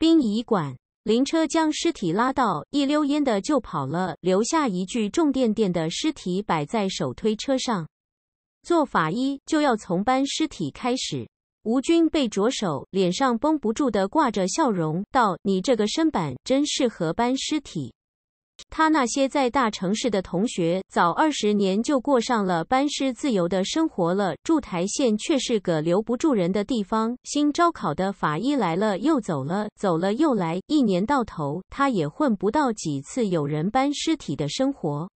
殡仪馆，灵车将尸体拉到，一溜烟的就跑了，留下一具重甸甸的尸体摆在手推车上。做法医就要从搬尸体开始。吴军被着手，脸上绷不住的挂着笑容，道：“你这个身板真适合搬尸体。”他那些在大城市的同学，早二十年就过上了班师自由的生活了。驻台县却是个留不住人的地方，新招考的法医来了又走了，走了又来，一年到头他也混不到几次有人搬尸体的生活。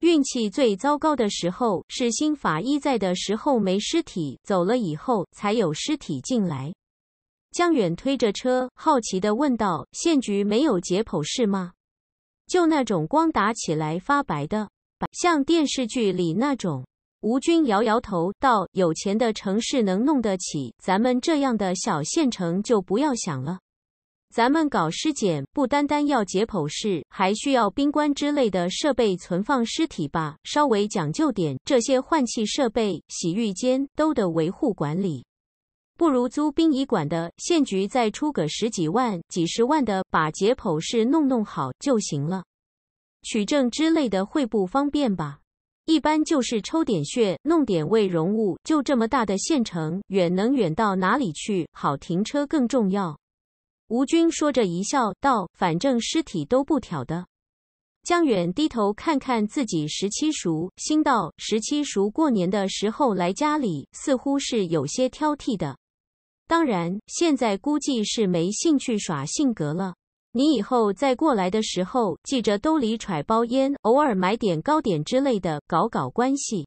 运气最糟糕的时候是新法医在的时候没尸体，走了以后才有尸体进来。江远推着车，好奇地问道：“县局没有解剖室吗？”就那种光打起来发白的，像电视剧里那种。吴军摇摇头，道：“有钱的城市能弄得起，咱们这样的小县城就不要想了。咱们搞尸检，不单单要解剖室，还需要冰棺之类的设备存放尸体吧？稍微讲究点，这些换气设备、洗浴间都得维护管理。”不如租殡仪馆的，县局再出个十几万、几十万的，把解剖室弄弄好就行了。取证之类的会不方便吧？一般就是抽点血，弄点胃容物，就这么大的县城，远能远到哪里去？好停车更重要。吴军说着一笑，道：“反正尸体都不挑的。”江远低头看看自己十七叔，心道：“十七叔过年的时候来家里，似乎是有些挑剔的。”当然，现在估计是没兴趣耍性格了。你以后再过来的时候，记着兜里揣包烟，偶尔买点糕点之类的，搞搞关系，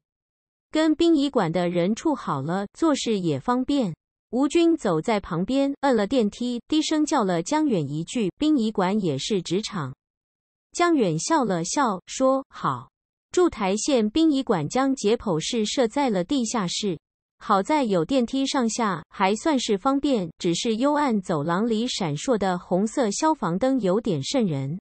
跟殡仪馆的人处好了，做事也方便。吴军走在旁边，摁了电梯，低声叫了江远一句：“殡仪馆也是职场。”江远笑了笑，说：“好。”筑台县殡仪馆将解剖室设在了地下室。好在有电梯上下，还算是方便。只是幽暗走廊里闪烁的红色消防灯有点瘆人。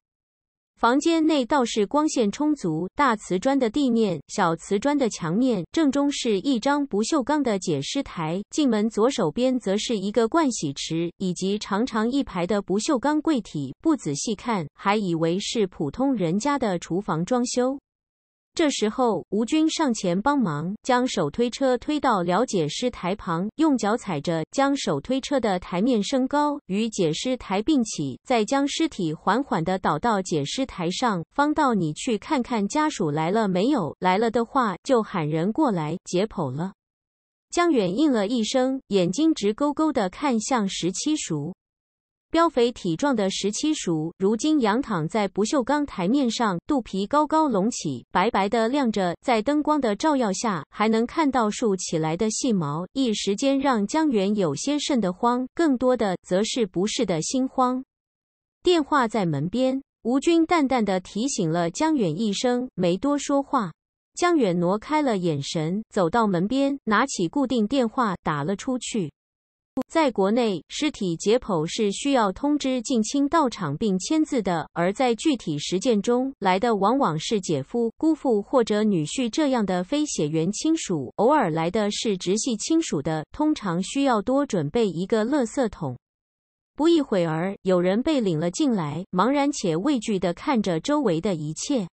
房间内倒是光线充足，大瓷砖的地面，小瓷砖的墙面，正中是一张不锈钢的解尸台。进门左手边则是一个盥洗池，以及长长一排的不锈钢柜体。不仔细看，还以为是普通人家的厨房装修。这时候，吴军上前帮忙，将手推车推到了解尸台旁，用脚踩着将手推车的台面升高，与解尸台并起，再将尸体缓缓的倒到解尸台上方。道：“你去看看家属来了没有，来了的话就喊人过来解剖了。”江远应了一声，眼睛直勾勾的看向十七叔。膘肥体壮的十七鼠，如今仰躺在不锈钢台面上，肚皮高高隆起，白白的亮着，在灯光的照耀下，还能看到竖起来的细毛。一时间，让江远有些瘆得慌，更多的则是不适的心慌。电话在门边，吴军淡淡的提醒了江远一声，没多说话。江远挪开了眼神，走到门边，拿起固定电话打了出去。在国内，尸体解剖是需要通知近亲到场并签字的。而在具体实践中，来的往往是姐夫、姑父或者女婿这样的非血缘亲属，偶尔来的是直系亲属的，通常需要多准备一个垃圾桶。不一会儿，有人被领了进来，茫然且畏惧地看着周围的一切。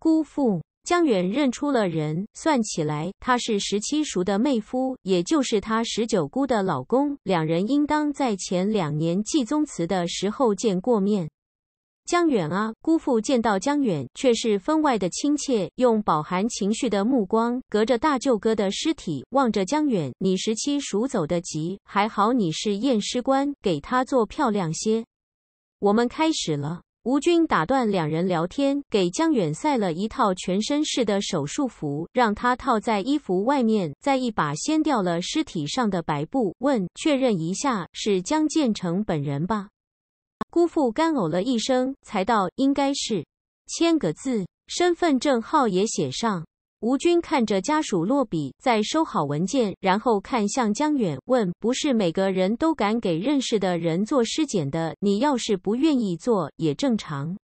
姑父。江远认出了人，算起来他是十七叔的妹夫，也就是他十九姑的老公。两人应当在前两年祭宗祠的时候见过面。江远啊，姑父见到江远却是分外的亲切，用饱含情绪的目光，隔着大舅哥的尸体望着江远。你十七叔走得急，还好你是验尸官，给他做漂亮些。我们开始了。吴军打断两人聊天，给江远塞了一套全身式的手术服，让他套在衣服外面，再一把掀掉了尸体上的白布，问：“确认一下，是江建成本人吧？”姑父干呕了一声，才道：“应该是，签个字，身份证号也写上。”吴军看着家属落笔，再收好文件，然后看向江远问：“不是每个人都敢给认识的人做尸检的，你要是不愿意做也正常。”“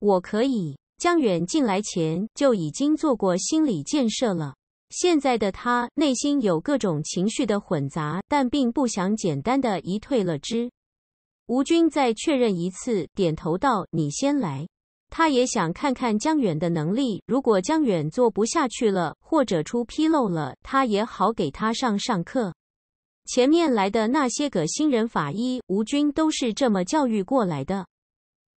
我可以。”江远进来前就已经做过心理建设了，现在的他内心有各种情绪的混杂，但并不想简单的一退了之。吴军再确认一次，点头道：“你先来。”他也想看看江远的能力。如果江远做不下去了，或者出纰漏了，他也好给他上上课。前面来的那些个新人法医吴军都是这么教育过来的。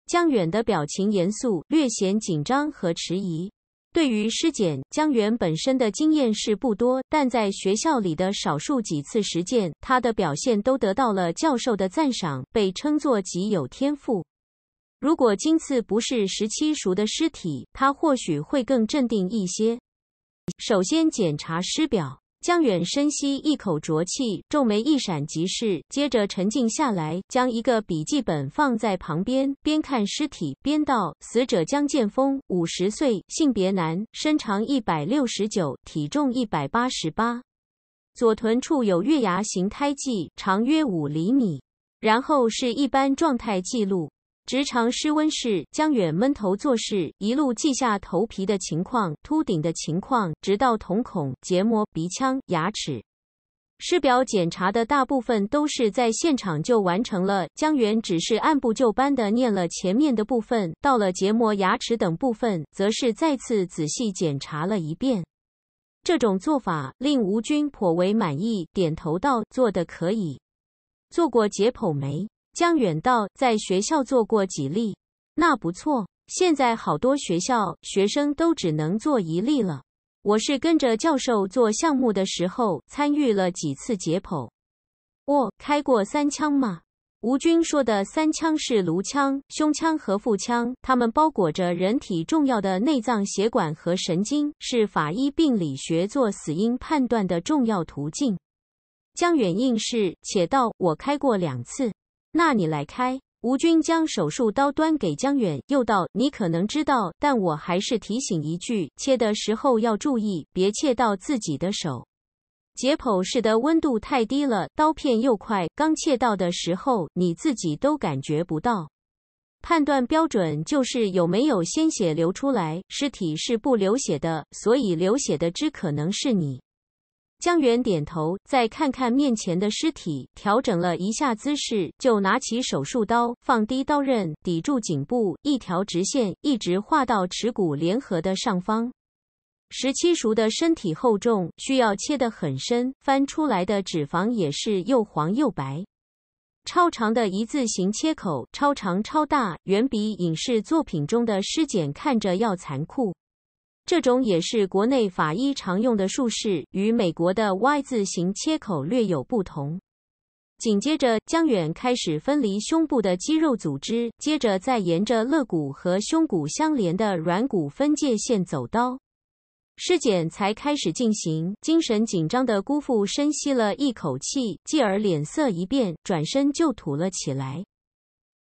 江远的表情严肃，略显紧张和迟疑。对于尸检，江远本身的经验是不多，但在学校里的少数几次实践，他的表现都得到了教授的赞赏，被称作极有天赋。如果今次不是十七熟的尸体，他或许会更镇定一些。首先检查尸表，江远深吸一口浊气，皱眉一闪即逝，接着沉静下来，将一个笔记本放在旁边，边看尸体边道：“死者江剑峰，五十岁，性别男，身长一百六十九，体重一百八十八，左臀处有月牙形胎记，长约五厘米。”然后是一般状态记录。直肠湿温是江远闷头做事，一路记下头皮的情况、秃顶的情况，直到瞳孔、结膜、鼻腔、牙齿。尸表检查的大部分都是在现场就完成了，江远只是按部就班的念了前面的部分，到了结膜、牙齿等部分，则是再次仔细检查了一遍。这种做法令吴军颇为满意，点头道：“做的可以。做过解剖没？”江远道在学校做过几例，那不错。现在好多学校学生都只能做一例了。我是跟着教授做项目的时候参与了几次解剖，我开过三枪吗？吴军说的三枪是颅腔、胸腔和腹腔，它们包裹着人体重要的内脏、血管和神经，是法医病理学做死因判断的重要途径。江远应是且道，我开过两次。那你来开。吴军将手术刀端给江远，又道：“你可能知道，但我还是提醒一句，切的时候要注意，别切到自己的手。解剖室的温度太低了，刀片又快，刚切到的时候你自己都感觉不到。判断标准就是有没有鲜血流出来，尸体是不流血的，所以流血的只可能是你。”江源点头，再看看面前的尸体，调整了一下姿势，就拿起手术刀，放低刀刃，抵住颈部，一条直线一直画到耻骨联合的上方。十七叔的身体厚重，需要切得很深，翻出来的脂肪也是又黄又白。超长的一字形切口，超长超大，远比影视作品中的尸检看着要残酷。这种也是国内法医常用的术式，与美国的 Y 字形切口略有不同。紧接着，江远开始分离胸部的肌肉组织，接着再沿着肋骨和胸骨相连的软骨分界线走刀，尸检才开始进行。精神紧张的姑父深吸了一口气，继而脸色一变，转身就吐了起来。